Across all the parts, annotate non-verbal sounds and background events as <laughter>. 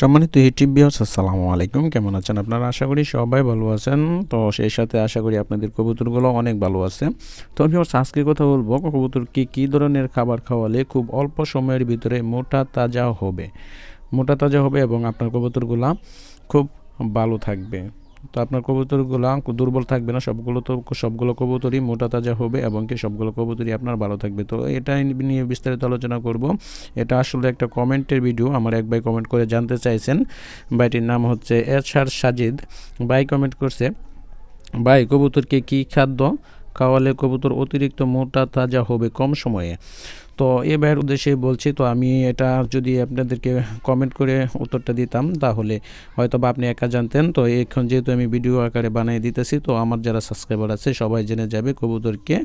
সম্মানিত ইউটিউব বিয়ার্স আসসালামু আলাইকুম কেমন আছেন আপনারা আশা করি সবাই ভালো আছেন তো সেই সাথে আশা করি আপনাদের কবুতরগুলো অনেক ভালো আছে তো বিয়ার্স আজকে কথা বলবো কবুতরকে কী ধরনের খাবার খাওয়ালে খুব অল্প সময়ের ভিতরে মোটা তাজা হবে মোটা তাজা হবে এবং আপনার কবুতরগুলা খুব ভালো থাকবে তো আপনার কবুতরগুলো দুর্বল থাকবে না সবগুলো তো সবগুলো কবুতরই মোটা তাজা হবে এবং কি সবগুলো কবুতরই আপনার ভালো থাকবে তো এটা নিয়ে বিস্তারিত আলোচনা করব এটা আসলে একটা কমেন্টের ভিডিও আমার এক ভাই কমেন্ট করে জানতে চাইছেন ভাইটির নাম হচ্ছে এস আর সাজিদ ভাই কমেন্ট করছে ভাই কবুতরকে কি খাদ্য খাওয়ালে কবুতর অতিরিক্ত মোটা তাজা হবে কম সময়ে তো এ ভাইয়ের উদ্দেশ্যে বলছি তো আমি এটা যদি আপনাদেরকে কমেন্ট করে উত্তরটা দিতাম তাহলে হয়তো বা আপনি একা জানতেন তো এখন যেহেতু আমি ভিডিও আকারে বানিয়ে দিতেছি তো আমার যারা সাবস্ক্রাইবার আছে সবাই জেনে যাবে কবুতরকে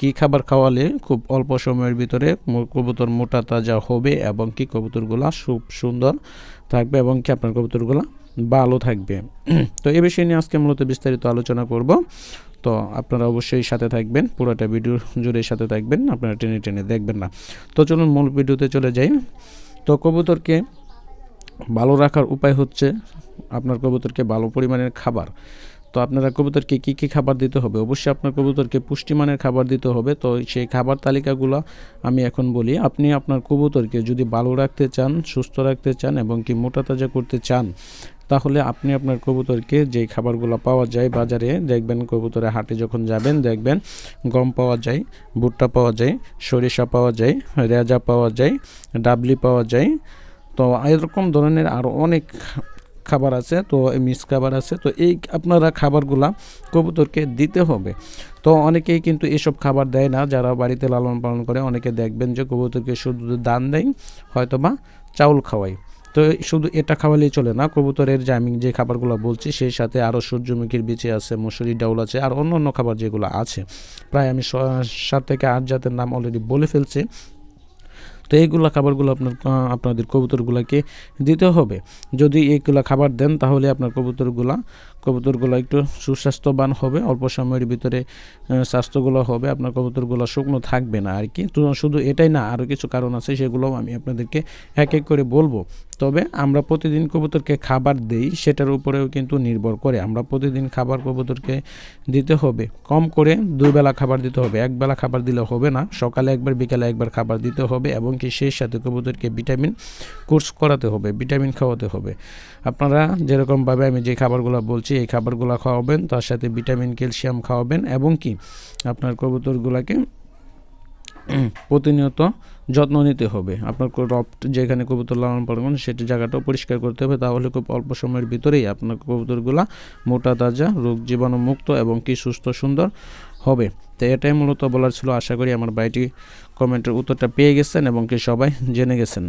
কি খাবার খাওয়ালে খুব অল্প সময়ের ভিতরে কবুতর মোটা তাজা হবে এবং কি কবুতরগুলো খুব সুন্দর থাকবে এবং কি আপনার কবুতরগুলো ভালো থাকবে <clears throat> তো এ বিষয় নিয়ে আজকে মূলত বিস্তারিত আলোচনা করব তো আপনারা অবশ্যই সাথে থাকবেন পুরোটা ভিডিও জুড়ে সাথে থাকবেন আপনারা টেনে টেনে দেখবেন না তো চলুন মূল ভিডিওতে চলে যাই তো কবুতরকে ভালো রাখার উপায় হচ্ছে আপনার কবুতরকে ভালো পরিমাণের খাবার তো আপনারা কবুতরকে কী কী খাবার দিতে হবে অবশ্যই আপনার কবুতরকে পুষ্টিমানের খাবার দিতে হবে তো সেই খাবার তালিকাগুলো আমি এখন বলি আপনি আপনার কবুতরকে যদি ভালো রাখতে চান সুস্থ রাখতে চান এবং কি মোটা তাজা করতে চান তাহলে আপনি আপনার কবুতরকে যে খাবারগুলো পাওয়া যায় বাজারে দেখবেন কবুতরে হাটে যখন যাবেন দেখবেন গম পাওয়া যায় ভুট্টা পাওয়া যায় সরিষা পাওয়া যায় রেজা পাওয়া যায় ডাবলি পাওয়া যায় তো এরকম ধরনের আরও অনেক খাবার আছে তো মিক্স খাবার আছে তো এই আপনারা খাবারগুলা কবুতরকে দিতে হবে তো অনেকেই কিন্তু এসব খাবার দেয় না যারা বাড়িতে লালন পালন করে অনেকে দেখবেন যে কবুতরকে শুধু দান দেয় হয়তো বা চাউল খাওয়াই তো শুধু এটা খাওয়ালেই চলে না কবুতরের যে আমি যে খাবারগুলো বলছি সেই সাথে আরও সূর্যমুখীর বিচে আছে মুসুরি ডাউল আছে আর অন্য অন্য খাবার যেগুলো আছে প্রায় আমি সাত থেকে আট জাতের নাম অলরেডি বলে ফেলছি তো এইগুলো খাবারগুলো আপনার আপনাদের কবুতরগুলোকে দিতে হবে যদি এইগুলো খাবার দেন তাহলে আপনার কবুতরগুলো কবুতরগুলো একটু সুস্বাস্থ্যবান হবে অল্প সময়ের ভিতরে স্বাস্থ্যগুলো হবে আপনার কবুতরগুলো শুকনো থাকবে না আর কি শুধু এটাই না আরও কিছু কারণ আছে সেগুলোও আমি আপনাদেরকে এক এক করে বলবো তবে আমরা প্রতিদিন কবুতরকে খাবার দেই সেটার উপরেও কিন্তু নির্ভর করে আমরা প্রতিদিন খাবার কবুতরকে দিতে হবে কম করে দুই বেলা খাবার দিতে হবে এক বেলা খাবার দিলে হবে না সকালে একবার বিকালে একবার খাবার দিতে হবে এবং কি সেই সাথে কবুতরকে ভিটামিন কোর্স করাতে হবে ভিটামিন খাওয়াতে হবে আপনারা যেরকমভাবে আমি যে খাবারগুলো বলছি এই খাবারগুলো খাওয়াবেন তার সাথে ভিটামিন ক্যালসিয়াম খাওয়াবেন এবং কি আপনার কবুতরগুলোকে প্রতিনিয়ত যত্ন নিতে হবে আপনার রপ্ট যেখানে কবুতর লালন পালন করেন সেটি জায়গাটাও পরিষ্কার করতে হবে তাহলে খুব অল্প সময়ের ভিতরেই আপনার কবুতরগুলা মোটা তাজা রোগ জীবাণুমুক্ত এবং কি সুস্থ সুন্দর হবে তো এটাই মূলত বলার ছিল আশা করি আমার বাইটি কমেন্টের উত্তরটা পেয়ে গেছেন এবং কি সবাই জেনে গেছেন